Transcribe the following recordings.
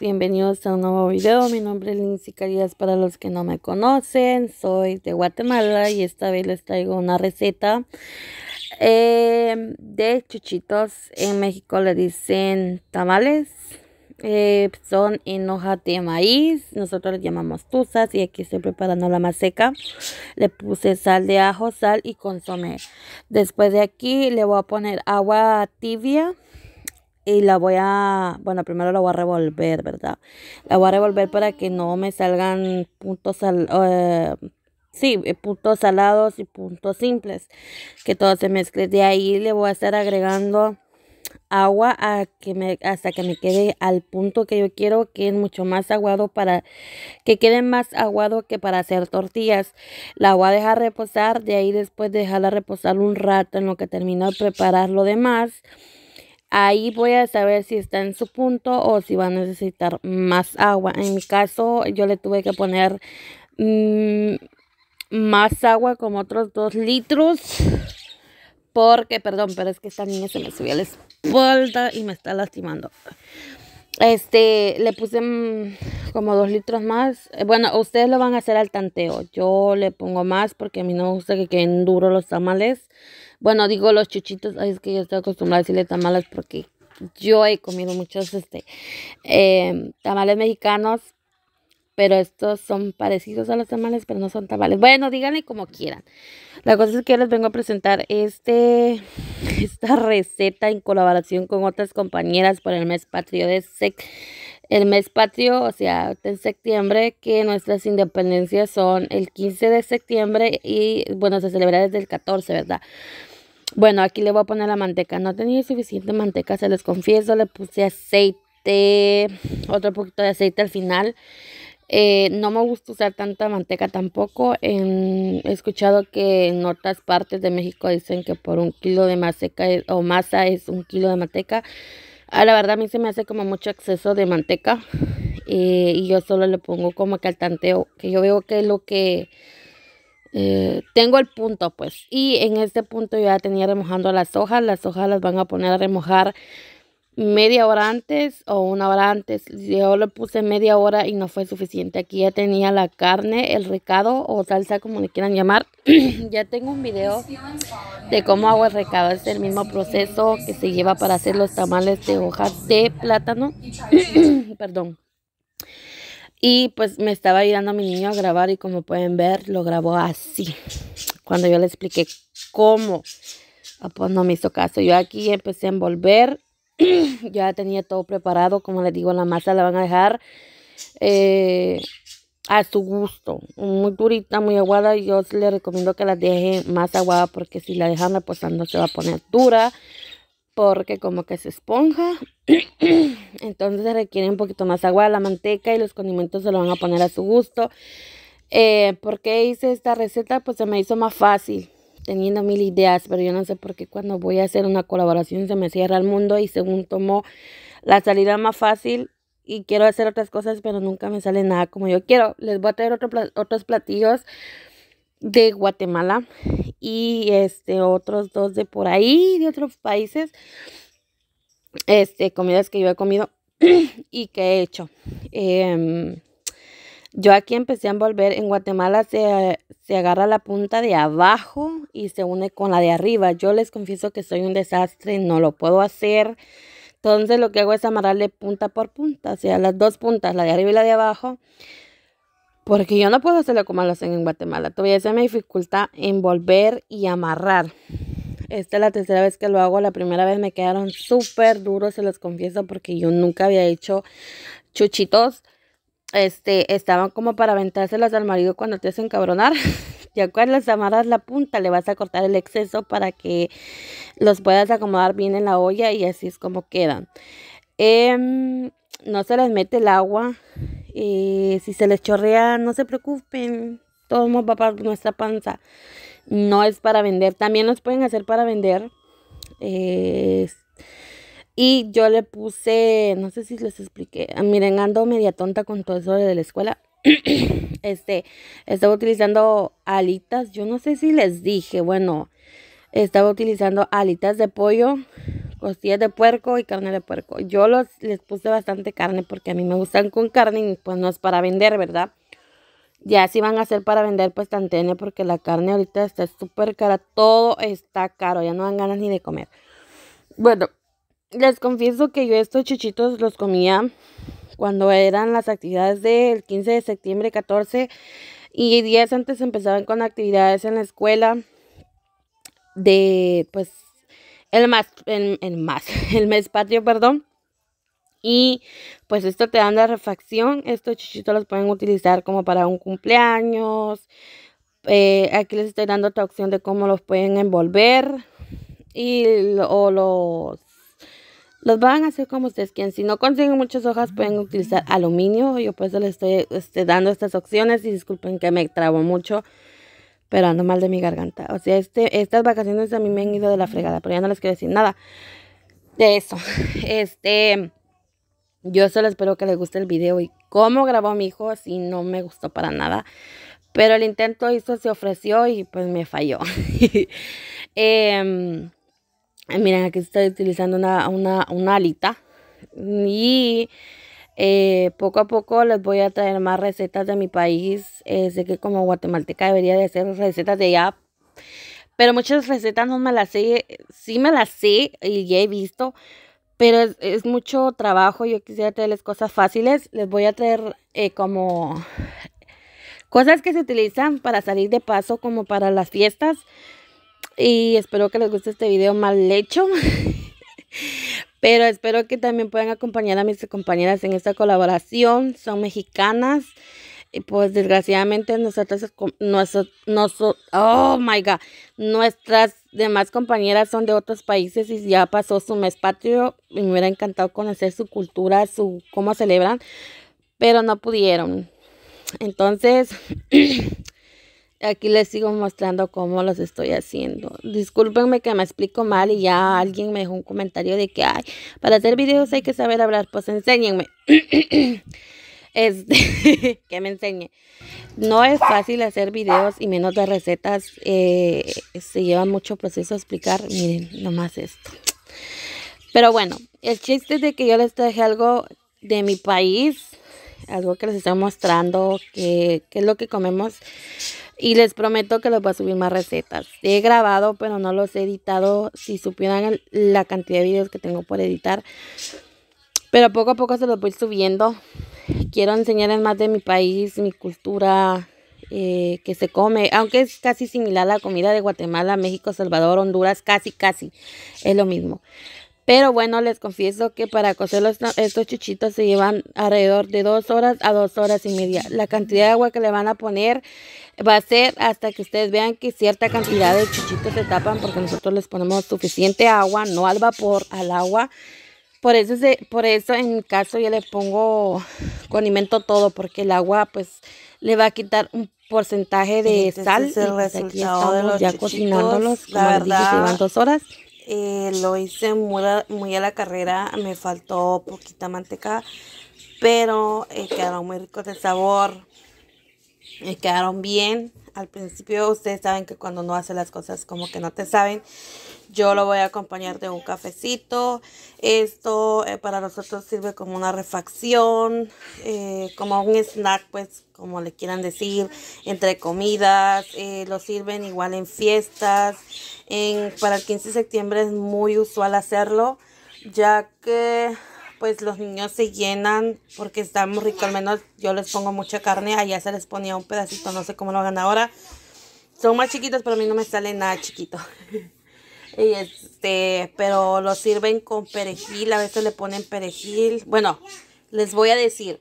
bienvenidos a un nuevo video. Mi nombre es Lindsay Carías para los que no me conocen. Soy de Guatemala y esta vez les traigo una receta eh, de chuchitos. En México le dicen tamales. Eh, son en hoja de maíz. Nosotros les llamamos tuzas y aquí estoy preparando la más seca. Le puse sal de ajo, sal y consomé. Después de aquí le voy a poner agua tibia y la voy a, bueno, primero la voy a revolver, ¿verdad? La voy a revolver para que no me salgan puntos, eh, sí, eh, puntos salados y puntos simples, que todo se mezcle. De ahí le voy a estar agregando agua a que hasta que me quede al punto que yo quiero, que es mucho más aguado para, que quede más aguado que para hacer tortillas. La voy a dejar reposar, de ahí después dejarla reposar un rato en lo que termino de preparar lo demás. Ahí voy a saber si está en su punto o si va a necesitar más agua. En mi caso, yo le tuve que poner mm, más agua, como otros dos litros. Porque, perdón, pero es que esta niña se me subió a la espalda y me está lastimando. Este, le puse mm, como dos litros más. Eh, bueno, ustedes lo van a hacer al tanteo. Yo le pongo más porque a mí no me gusta que queden duros los tamales. Bueno, digo los chuchitos. Ay, es que yo estoy acostumbrada a decirle tamales porque yo he comido muchos este, em, tamales mexicanos. Pero estos son parecidos a los tamales, pero no son tamales. Bueno, díganle como quieran. La cosa es que yo les vengo a presentar este, esta receta en colaboración con otras compañeras por el mes patrio de SEC el mes patio, o sea, en septiembre, que nuestras independencias son el 15 de septiembre y bueno, se celebra desde el 14, ¿verdad? Bueno, aquí le voy a poner la manteca. No tenía suficiente manteca, se les confieso. Le puse aceite, otro poquito de aceite al final. Eh, no me gusta usar tanta manteca tampoco. he escuchado que en otras partes de México dicen que por un kilo de manteca o masa es un kilo de manteca. A ah, la verdad a mí se me hace como mucho exceso de manteca y yo solo le pongo como que al tanteo, que yo veo que es lo que eh, tengo el punto pues. Y en este punto yo ya tenía remojando las hojas, las hojas las van a poner a remojar media hora antes o una hora antes. Yo le puse media hora y no fue suficiente. Aquí ya tenía la carne, el recado o salsa como le quieran llamar. ya tengo un video de cómo hago el recado. Es el mismo proceso que se lleva para hacer los tamales de hojas de plátano. Perdón. Y pues me estaba ayudando a mi niño a grabar y como pueden ver lo grabó así. Cuando yo le expliqué cómo, ah, pues no me hizo caso. Yo aquí empecé a envolver ya tenía todo preparado, como les digo, la masa la van a dejar eh, a su gusto. Muy durita, muy aguada, yo les recomiendo que la dejen más aguada porque si la dejan reposando se va a poner dura porque como que se esponja. Entonces requiere un poquito más agua, la manteca y los condimentos se lo van a poner a su gusto. Eh, ¿Por qué hice esta receta? Pues se me hizo más fácil teniendo mil ideas, pero yo no sé por qué cuando voy a hacer una colaboración se me cierra el mundo y según tomo la salida más fácil y quiero hacer otras cosas, pero nunca me sale nada como yo quiero. Les voy a traer otros platillos de Guatemala y este otros dos de por ahí, de otros países. Este, comidas que yo he comido y que he hecho. Em, yo aquí empecé a envolver, en Guatemala se, agarra la punta de abajo y se une con la de arriba. Yo les confieso que soy un desastre, no lo puedo hacer. Entonces lo que hago es amarrarle punta por punta, o sea, las dos puntas, la de arriba y la de abajo. Porque yo no puedo hacerlo como lo hacen en Guatemala. Todavía se me en volver y amarrar. Esta es la tercera vez que lo hago. La primera vez me quedaron súper duros, se los confieso, porque yo nunca había hecho chuchitos este, estaban como para aventárselas al marido cuando te hacen cabronar ya cuando las amarras la punta, le vas a cortar el exceso para que los puedas acomodar bien en la olla y así es como quedan. Em, no se les mete el agua. Y eh, si se les chorrea, no se preocupen. Todo va para nuestra panza. No es para vender. También los pueden hacer para vender. Y yo le puse, no sé si les expliqué, ah, miren, ando media tonta con todo eso de la escuela. este, estaba utilizando alitas, yo no sé si les dije, bueno, estaba utilizando alitas de pollo, costillas de puerco y carne de puerco. Yo los, les puse bastante carne porque a mí me gustan con carne y pues no es para vender, ¿verdad? Ya si van a ser para vender, pues tantene porque la carne ahorita está súper cara, todo está caro, ya no dan ganas ni de comer. Bueno, les confieso que yo estos chichitos los comía cuando eran las actividades del 15 de septiembre, 14 y días antes empezaban con actividades en la escuela de pues el más el, el más el mes patrio, perdón. Y pues esto te dan la refacción, estos chichitos los pueden utilizar como para un cumpleaños. Eh, aquí les estoy dando otra opción de cómo los pueden envolver y o los los van a hacer como ustedes quieren. Si no consiguen muchas hojas, pueden mm. utilizar aluminio. Yo pues, les estoy este, dando estas opciones. Y disculpen que me trabo mucho, pero ando mal de mi garganta. O sea, este, estas vacaciones a mí me han ido de la fregada, pero ya no les quiero decir nada de eso. Este, yo solo espero que les guste el video y cómo grabó mi hijo, si no me gustó para nada. Pero el intento hizo, se ofreció y pues me falló. eh, miren aquí estoy utilizando una, alita y eh, poco a poco les voy a traer más recetas de mi país eh, sé que como guatemalteca debería de hacer recetas de allá pero muchas recetas no me las sé sí me las sé y ya he visto pero es, mucho trabajo yo quisiera traerles cosas fáciles les voy a traer eh, como cosas que se utilizan para salir de paso como para las fiestas y espero que les guste este video mal hecho. Pero espero que también puedan acompañar a mis compañeras en esta colaboración. Son mexicanas. Y pues desgraciadamente nosotras, oh my god, nuestras demás compañeras son de otros países y ya pasó su mes patrio y me hubiera encantado conocer su cultura, su cómo celebran, pero no pudieron. Entonces, Aquí les sigo mostrando cómo los estoy haciendo. Discúlpenme que me explico mal y ya alguien me dejó un comentario de que, ay, para hacer videos hay que saber hablar. Pues enséñenme. Este, que me enseñe. No es fácil hacer videos y menos de recetas. Eh, se lleva mucho proceso explicar. Miren, nomás esto. Pero bueno, el chiste es de que yo les traje algo de mi país algo que les estoy mostrando, qué es lo que comemos. Y les prometo que les voy a subir más recetas. He grabado, pero no los he editado. Si supieran la cantidad de videos que tengo por editar. Pero poco a poco se los voy subiendo. Quiero enseñarles más de mi país, mi cultura, eh, que se come, aunque es casi similar a la comida de Guatemala, México, Salvador, Honduras, casi, casi, es lo mismo. Pero bueno, les confieso que para cocer los, estos chuchitos se llevan alrededor de dos horas a dos horas y media. La cantidad de agua que le van a poner va a ser hasta que ustedes vean que cierta cantidad de chuchitos se tapan porque nosotros les ponemos suficiente agua, no al vapor, al agua. Por eso, se, por eso en caso yo le pongo condimento todo porque el agua pues le va a quitar un porcentaje de sal. Pues, resultado de los ya cocinándolos, llevan dos horas. Eh, lo hice muy a, la carrera, me faltó poquita manteca, pero eh, quedaron muy ricos de sabor, Me eh, quedaron bien. Al principio ustedes saben que cuando no hace las cosas como que no te saben, yo lo voy a acompañar de un cafecito. Esto eh, para nosotros sirve como una refacción, eh, como un snack, pues como le quieran decir, entre comidas. Eh, lo sirven igual en fiestas. En, para el 15 de septiembre es muy usual hacerlo, ya que pues los niños se llenan porque está muy rico. Al menos yo les pongo mucha carne. Allá se les ponía un pedacito, no sé cómo lo hagan ahora. Son más chiquitos, pero a mí no me sale nada chiquito. este, pero lo sirven con perejil. A veces le ponen perejil. Bueno, les voy a decir.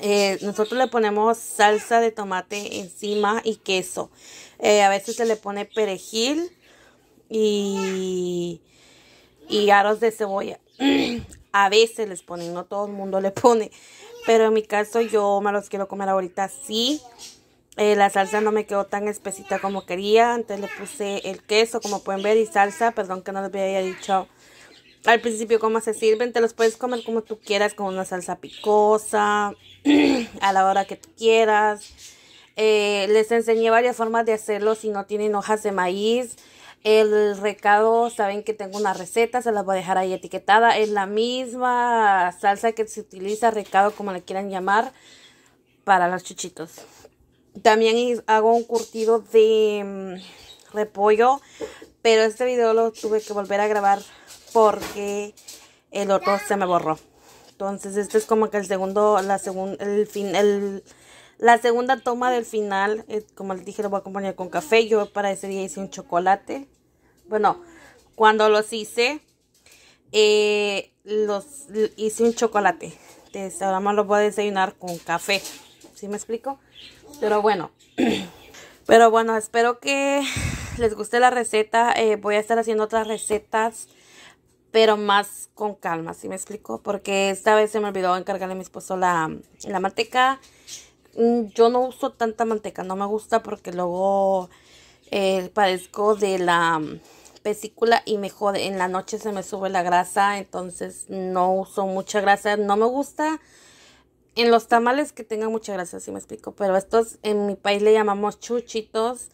Eh, nosotros le ponemos salsa de tomate encima y queso. Eh, a veces se le pone perejil y, y aros de cebolla. A veces les ponen, no todo el mundo le pone. Pero en mi caso yo me los quiero comer ahorita sí. Eh, la salsa no me quedó tan espesita como quería. Antes le puse el queso, como pueden ver, y salsa. Perdón que no les había dicho al principio cómo se sirven. Te los puedes comer como tú quieras, con una salsa picosa, a la hora que tú quieras. Eh, les enseñé varias formas de hacerlo si no tienen hojas de maíz. El recado, saben que tengo una receta, se las voy a dejar ahí etiquetada. Es la misma salsa que se utiliza, recado como le quieran llamar, para los chuchitos. También hago un curtido de mm, repollo, pero este video lo tuve que volver a grabar porque el otro se me borró. Entonces este es como que el segundo, la segunda, el fin, La segunda toma del final, como les dije, lo voy a acompañar con café. Yo para ese día hice un chocolate bueno, cuando los hice, eh, los hice un chocolate. Entonces, ahora más los voy a desayunar con café. ¿Sí me explico? Pero bueno. Pero bueno, espero que les guste la receta. Eh, voy a estar haciendo otras recetas, pero más con calma, ¿sí me explico? Porque esta vez se me olvidó encargarle a mi esposo la, la manteca. Mm, yo no uso tanta manteca, no me gusta porque luego eh, padezco de la mm, vesícula y me jode en la noche se me sube la grasa, entonces no uso mucha grasa, no me gusta en los tamales que tengan mucha grasa, si me explico, pero estos en mi país le llamamos chuchitos.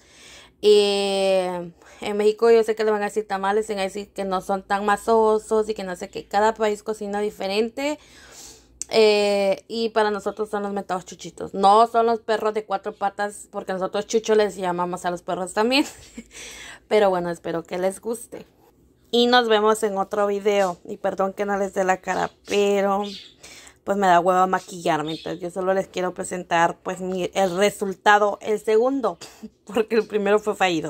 Eh, en México yo sé que le van a decir tamales, van a decir que no son tan masosos y que no sé qué. Cada país cocina diferente eh, y para nosotros son los metados chuchitos. No son los perros de cuatro patas, porque nosotros chucho les llamamos a los perros también. Pero bueno, espero que les guste. Y nos vemos en otro video. Y perdón que no les dé la cara, pero pues me da huevo maquillarme. Entonces yo solo les quiero presentar pues mi, el resultado, el segundo, porque el primero fue fallido.